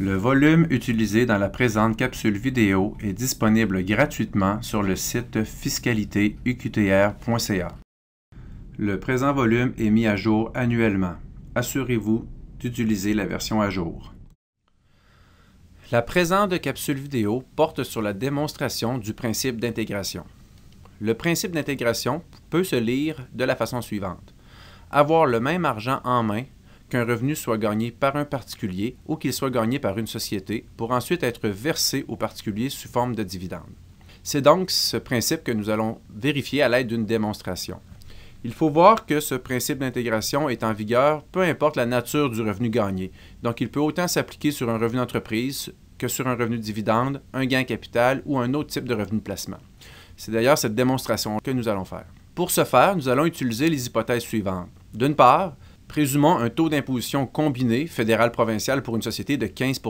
Le volume utilisé dans la présente capsule vidéo est disponible gratuitement sur le site fiscalitéuqtr.ca. Le présent volume est mis à jour annuellement. Assurez-vous d'utiliser la version à jour. La présente capsule vidéo porte sur la démonstration du principe d'intégration. Le principe d'intégration peut se lire de la façon suivante. Avoir le même argent en main qu'un revenu soit gagné par un particulier ou qu'il soit gagné par une société pour ensuite être versé aux particuliers sous forme de dividendes. C'est donc ce principe que nous allons vérifier à l'aide d'une démonstration. Il faut voir que ce principe d'intégration est en vigueur peu importe la nature du revenu gagné. Donc, il peut autant s'appliquer sur un revenu d'entreprise que sur un revenu de dividende, un gain capital ou un autre type de revenu de placement. C'est d'ailleurs cette démonstration que nous allons faire. Pour ce faire, nous allons utiliser les hypothèses suivantes. D'une part, Résumons un taux d'imposition combiné fédéral-provincial pour une société de 15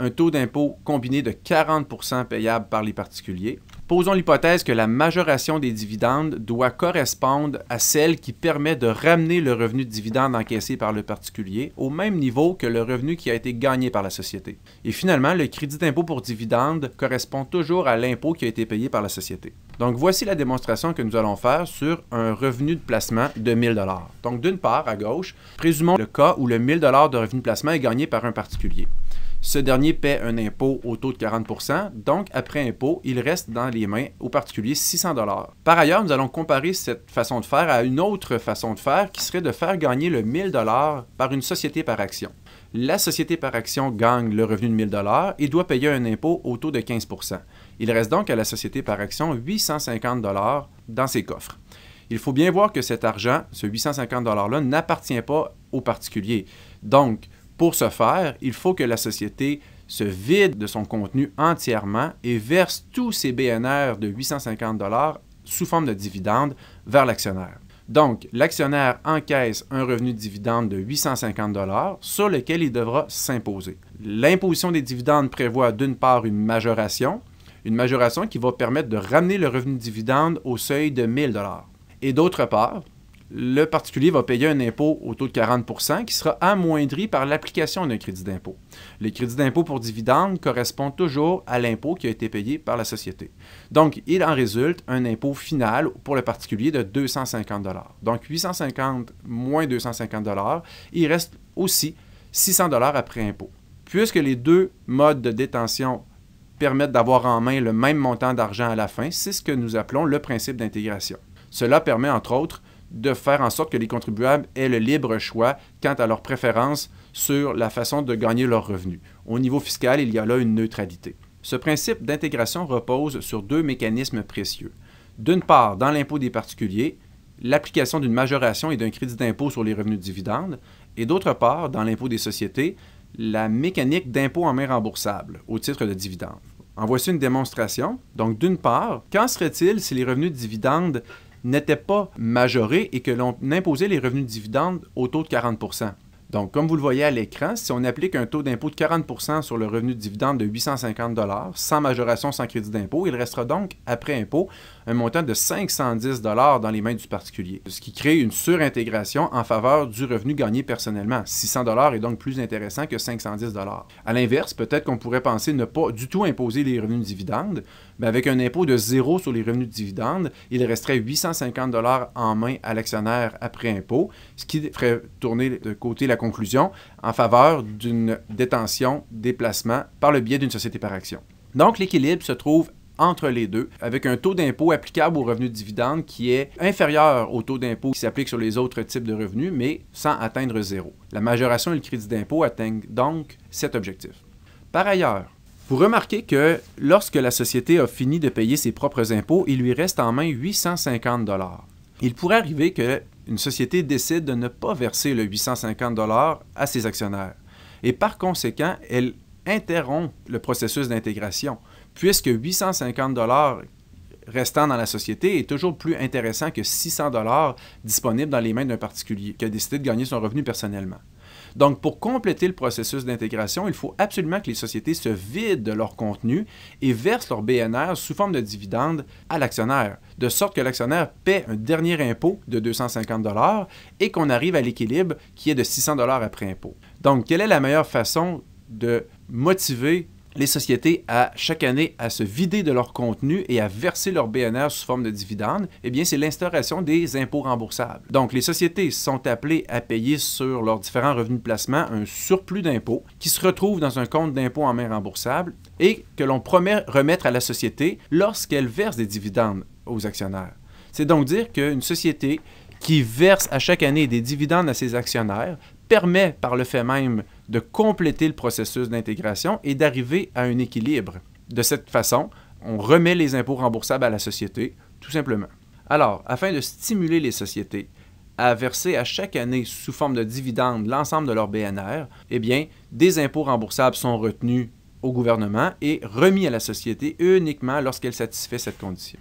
un taux d'impôt combiné de 40 payable par les particuliers. Posons l'hypothèse que la majoration des dividendes doit correspondre à celle qui permet de ramener le revenu de dividende encaissé par le particulier au même niveau que le revenu qui a été gagné par la société. Et finalement, le crédit d'impôt pour dividende correspond toujours à l'impôt qui a été payé par la société. Donc, voici la démonstration que nous allons faire sur un revenu de placement de 1000 Donc, d'une part, à gauche, présumons le cas où le 1000 de revenu de placement est gagné par un particulier. Ce dernier paie un impôt au taux de 40 donc après impôt, il reste dans les mains au particulier 600 Par ailleurs, nous allons comparer cette façon de faire à une autre façon de faire qui serait de faire gagner le 1000 par une société par action. La société par action gagne le revenu de 1000 et doit payer un impôt au taux de 15 il reste donc à la société par action 850 dollars dans ses coffres. Il faut bien voir que cet argent, ce 850 $-là, n'appartient pas aux particuliers. Donc, pour ce faire, il faut que la société se vide de son contenu entièrement et verse tous ses BNR de 850 dollars sous forme de dividendes vers l'actionnaire. Donc, l'actionnaire encaisse un revenu de dividende de 850 dollars sur lequel il devra s'imposer. L'imposition des dividendes prévoit d'une part une majoration, une majoration qui va permettre de ramener le revenu de dividende au seuil de 1000 dollars. Et d'autre part, le particulier va payer un impôt au taux de 40 qui sera amoindri par l'application d'un crédit d'impôt. Les crédits d'impôt pour dividendes correspondent toujours à l'impôt qui a été payé par la société. Donc, il en résulte un impôt final pour le particulier de 250 Donc, 850 moins 250 il reste aussi 600 après impôt. Puisque les deux modes de détention permettent d'avoir en main le même montant d'argent à la fin, c'est ce que nous appelons le principe d'intégration. Cela permet entre autres de faire en sorte que les contribuables aient le libre choix quant à leurs préférences sur la façon de gagner leurs revenus. Au niveau fiscal, il y a là une neutralité. Ce principe d'intégration repose sur deux mécanismes précieux. D'une part, dans l'impôt des particuliers, l'application d'une majoration et d'un crédit d'impôt sur les revenus de dividendes, et d'autre part, dans l'impôt des sociétés, la mécanique d'impôt en main remboursable au titre de dividendes. En voici une démonstration. Donc, d'une part, qu'en serait-il si les revenus de dividendes n'étaient pas majorés et que l'on imposait les revenus de dividendes au taux de 40 donc, comme vous le voyez à l'écran, si on applique un taux d'impôt de 40 sur le revenu de dividende de 850 sans majoration, sans crédit d'impôt, il restera donc, après impôt, un montant de 510 dans les mains du particulier, ce qui crée une surintégration en faveur du revenu gagné personnellement. 600 est donc plus intéressant que 510 À l'inverse, peut-être qu'on pourrait penser ne pas du tout imposer les revenus de dividende, mais avec un impôt de zéro sur les revenus de dividende, il resterait 850 en main à l'actionnaire après impôt, ce qui ferait tourner de côté la conclusion en faveur d'une détention, déplacement par le biais d'une société par action. Donc l'équilibre se trouve entre les deux, avec un taux d'impôt applicable aux revenus de dividendes qui est inférieur au taux d'impôt qui s'applique sur les autres types de revenus, mais sans atteindre zéro. La majoration et le crédit d'impôt atteignent donc cet objectif. Par ailleurs, vous remarquez que lorsque la société a fini de payer ses propres impôts, il lui reste en main 850 Il pourrait arriver que une société décide de ne pas verser le 850 à ses actionnaires. Et par conséquent, elle interrompt le processus d'intégration, puisque 850 restant dans la société est toujours plus intéressant que 600 disponibles dans les mains d'un particulier qui a décidé de gagner son revenu personnellement. Donc, pour compléter le processus d'intégration, il faut absolument que les sociétés se vident de leur contenu et versent leur BNR sous forme de dividendes à l'actionnaire, de sorte que l'actionnaire paie un dernier impôt de 250 et qu'on arrive à l'équilibre qui est de 600 après impôt. Donc, quelle est la meilleure façon de motiver les sociétés à chaque année à se vider de leur contenu et à verser leur BNR sous forme de dividendes, eh bien c'est l'instauration des impôts remboursables. Donc les sociétés sont appelées à payer sur leurs différents revenus de placement un surplus d'impôts qui se retrouve dans un compte d'impôt en main remboursable et que l'on promet remettre à la société lorsqu'elle verse des dividendes aux actionnaires. C'est donc dire qu'une société qui verse à chaque année des dividendes à ses actionnaires permet par le fait même de compléter le processus d'intégration et d'arriver à un équilibre. De cette façon, on remet les impôts remboursables à la société, tout simplement. Alors, afin de stimuler les sociétés à verser à chaque année sous forme de dividendes l'ensemble de leur BNR, eh bien, des impôts remboursables sont retenus au gouvernement et remis à la société uniquement lorsqu'elle satisfait cette condition.